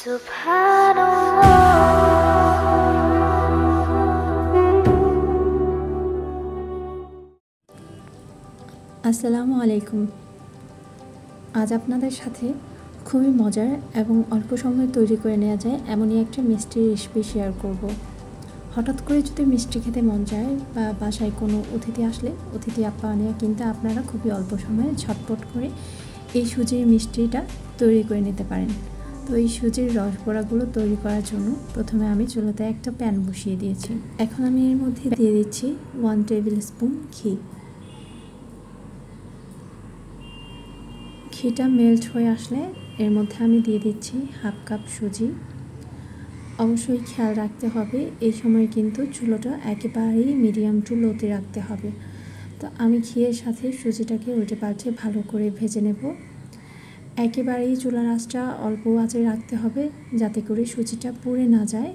আসসালামু আলাইকুম আজ আপনাদের সাথে খুবই মজার এবং অল্প সময়ে তৈরি করে নেওয়া যায় এমনই একটা মিষ্টির রেসিপি শেয়ার করব। হঠাৎ করে যদি মিষ্টি খেতে মন যায় বা বাসায় কোনো অতিথি আসলে অতিথি আপ্যায়নে কিন্তু আপনারা খুবই অল্প সময়ে ছটপট করে এই সুজির মিষ্টিটা তৈরি করে নিতে পারেন তো এই সুজির রসবড়াগুলো তৈরি করার জন্য প্রথমে আমি চুলাতে একটা প্যান বসিয়ে দিয়েছি এখন আমি এর মধ্যে দিয়ে দিচ্ছি ওয়ান টেবিল স্পুন ঘি ঘিটা মেল্ট হয়ে আসলে এর মধ্যে আমি দিয়ে দিচ্ছি হাফ কাপ সুজি অবশ্যই খেয়াল রাখতে হবে এই সময় কিন্তু চুলোটা একেবারেই মিডিয়াম টু লোতে রাখতে হবে তো আমি ঘিয়ের সাথে সুজিটাকে উল্টে পাল্টে ভালো করে ভেজে নেব একেবারেই চুলার রাসটা অল্প আঁচে রাখতে হবে যাতে করে সুজিটা পুড়ে না যায়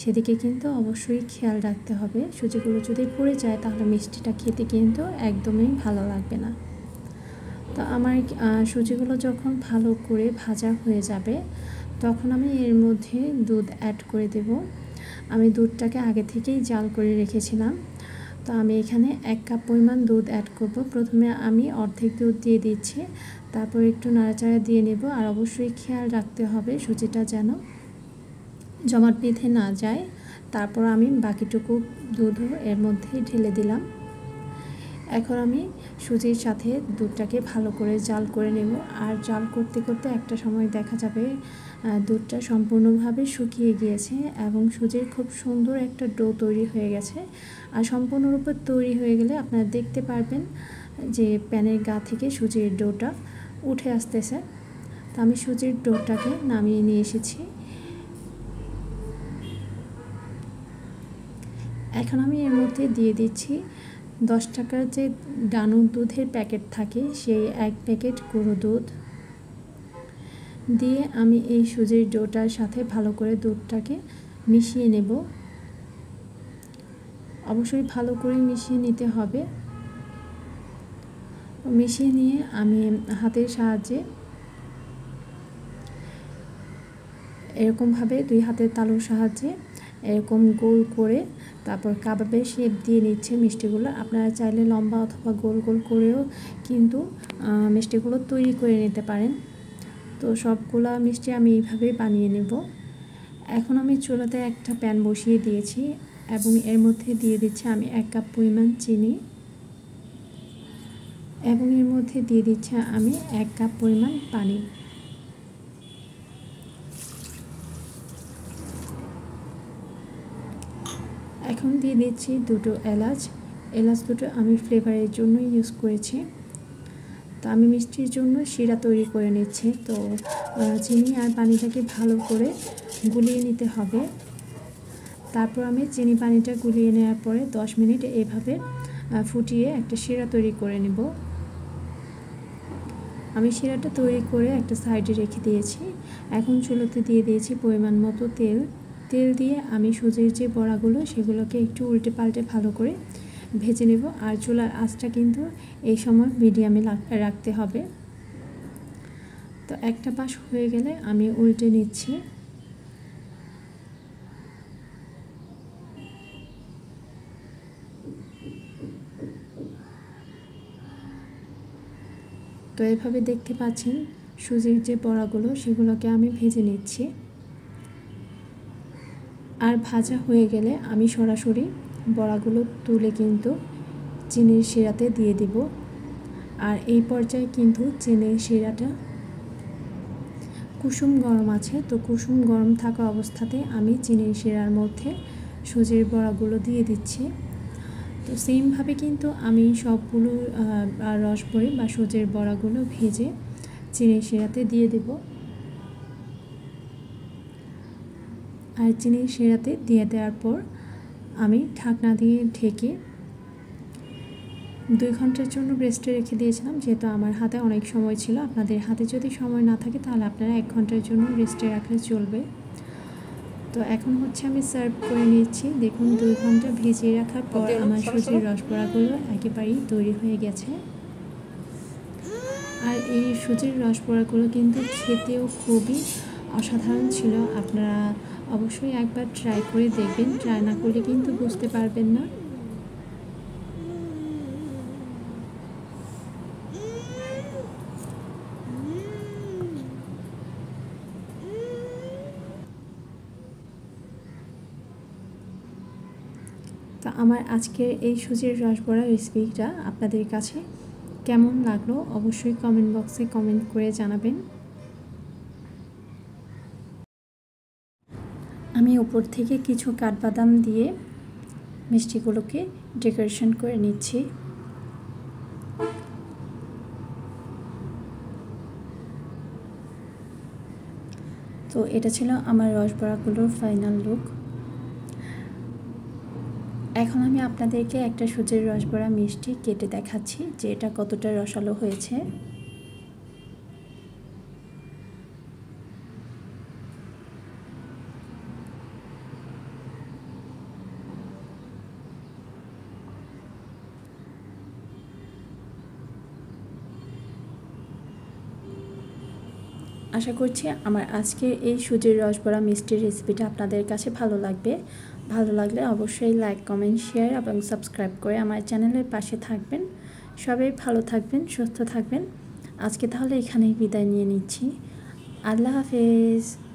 সেদিকে কিন্তু অবশ্যই খেয়াল রাখতে হবে সুজিগুলো যদি পড়ে যায় তাহলে মিষ্টিটা খেতে কিন্তু একদমই ভালো লাগবে না তো আমার সুজিগুলো যখন ভালো করে ভাজা হয়ে যাবে তখন আমি এর মধ্যে দুধ অ্যাড করে দেব আমি দুধটাকে আগে থেকেই জাল করে রেখেছিলাম তো আমি এখানে এক কাপ পরিমাণ দুধ অ্যাড করব প্রথমে আমি অর্ধেক দুধ দিয়ে দিচ্ছি তারপর একটু নাড়াচাড়া দিয়ে নেব আর অবশ্যই খেয়াল রাখতে হবে সুজিটা যেন জমাট বেঁধে না যায় তারপর আমি বাকিটুকু দুধও এর মধ্যে ঢেলে দিলাম এখন আমি সুজির সাথে দুধটাকে ভালো করে জাল করে নেব আর জাল করতে করতে একটা সময় দেখা যাবে দুধটা সম্পূর্ণভাবে শুকিয়ে গিয়েছে এবং সুজির খুব সুন্দর একটা ডো তৈরি হয়ে গেছে আর সম্পূর্ণরূপে তৈরি হয়ে গেলে আপনারা দেখতে পারবেন যে প্যানের গা থেকে সুজির ডোটা উঠে আসতেছে তো আমি সুজির ডোটাকে নামিয়ে নিয়ে এসেছি এখন আমি এর মধ্যে দিয়ে দিচ্ছি দশ টাকার যে ডানু দুধের প্যাকেট থাকে সেই এক প্যাকেট গুঁড়ো দুধ দিয়ে আমি এই সুজির ডোটার সাথে ভালো করে দুধটাকে মিশিয়ে নেব অবশ্যই ভালো করে মিশিয়ে নিতে হবে মিশিয়ে নিয়ে আমি হাতের সাহায্যে এরকমভাবে দুই হাতের তালুর সাহায্যে এরকম গোল করে তারপর কাবাবের শেপ দিয়ে নিচ্ছে মিষ্টিগুলো আপনারা চাইলে লম্বা অথবা গোল গোল করেও কিন্তু মিষ্টিগুলো তৈরি করে নিতে পারেন তো সবগুলো মিষ্টি আমি এইভাবেই বানিয়ে নেব এখন আমি চুলাতে একটা প্যান বসিয়ে দিয়েছি এবং এর মধ্যে দিয়ে দিচ্ছি আমি এক কাপ পরিমাণ চিনি এবং এর মধ্যে দিয়ে দিচ্ছি আমি এক কাপ পরিমাণ পানি এখন দিয়ে দিচ্ছি দুটো এলাচ এলাচ দুটো আমি ফ্লেভারের জন্য ইউজ করেছি তো আমি মিষ্টির জন্য শিরা তৈরি করে নিচ্ছি তো চিনি আর পানিটাকে ভালো করে গুলিয়ে নিতে হবে তারপর আমি চিনি পানিটা গুলিয়ে নেওয়ার পরে দশ মিনিট এভাবে ফুটিয়ে একটা শিরা তৈরি করে নেব আমি শিরাটা তৈরি করে একটা সাইডে রেখে দিয়েছি এখন চুলোতে দিয়ে দিয়েছি পরিমাণ মতো তেল তেল দিয়ে আমি সুজির যে বড়াগুলো সেগুলোকে একটু উল্টে পাল্টে ভালো করে ভেজে নেব আর চুলার আঁচটা কিন্তু এই সময় মিডিয়ামে রাখতে হবে তো একটা পাশ হয়ে গেলে আমি উল্টে নিচ্ছি তো এভাবে দেখতে পাচ্ছেন সুজির যে বড়াগুলো সেগুলোকে আমি ভেজে নিচ্ছি আর ভাজা হয়ে গেলে আমি সরাসরি বড়াগুলো তুলে কিন্তু চিনির শিরাতে দিয়ে দিব আর এই পর্যায়ে কিন্তু চিনির শিরাটা কুসুম গরম আছে তো কুসুম গরম থাকা অবস্থাতে আমি চিনির শিরার মধ্যে সুজির বড়াগুলো দিয়ে দিচ্ছি তো সেমভাবে কিন্তু আমি সবগুলো রস বড়ি বা সুজির বড়াগুলো ভেজে চিনির শিরাতে দিয়ে দেবো আর চিনি সেরাতে দিয়ে দেওয়ার পর আমি ঢাকনা দিয়ে ঢেকে দুই ঘন্টার জন্য রেস্টে রেখে দিয়েছিলাম যেহেতু আমার হাতে অনেক সময় ছিল আপনাদের হাতে যদি সময় না থাকে তাহলে আপনারা এক ঘন্টার জন্য রেস্টে রাখলে চলবে তো এখন হচ্ছে আমি সার্ভ করে নিচ্ছি দেখুন দুই ঘন্টা ভিজিয়ে রাখার পর আমার সুজির রসবড়াগুলো একেবারেই তৈরি হয়ে গেছে আর এই সুজির রসবড়াগুলো কিন্তু খেতেও খুবই অসাধারণ ছিল আপনারা অবশ্যই একবার ট্রাই করে দেখবেন ট্রাই না করলে কিন্তু বুঝতে পারবেন না তো আমার আজকের এই সুজির রসবড়া রেসিপিটা আপনাদের কাছে কেমন লাগলো অবশ্যই কমেন্ট বক্সে কমেন্ট করে জানাবেন আমি উপর থেকে কিছু কাঠবাদাম দিয়ে মিষ্টিগুলোকে ডেকোরেশন করে নিচ্ছি তো এটা ছিল আমার রসবড়াগুলোর ফাইনাল লুক এখন আমি আপনাদেরকে একটা সুজির রসবড়া মিষ্টি কেটে দেখাচ্ছি যে এটা কতটা রসালো হয়েছে আশা করছি আমার আজকের এই সুজির রসবরা মিষ্টির রেসিপিটা আপনাদের কাছে ভালো লাগবে ভালো লাগলে অবশ্যই লাইক কমেন্ট শেয়ার এবং সাবস্ক্রাইব করে আমার চ্যানেলের পাশে থাকবেন সবাই ভালো থাকবেন সুস্থ থাকবেন আজকে তাহলে এখানেই বিদায় নিয়ে নিচ্ছি আল্লাহ হাফেজ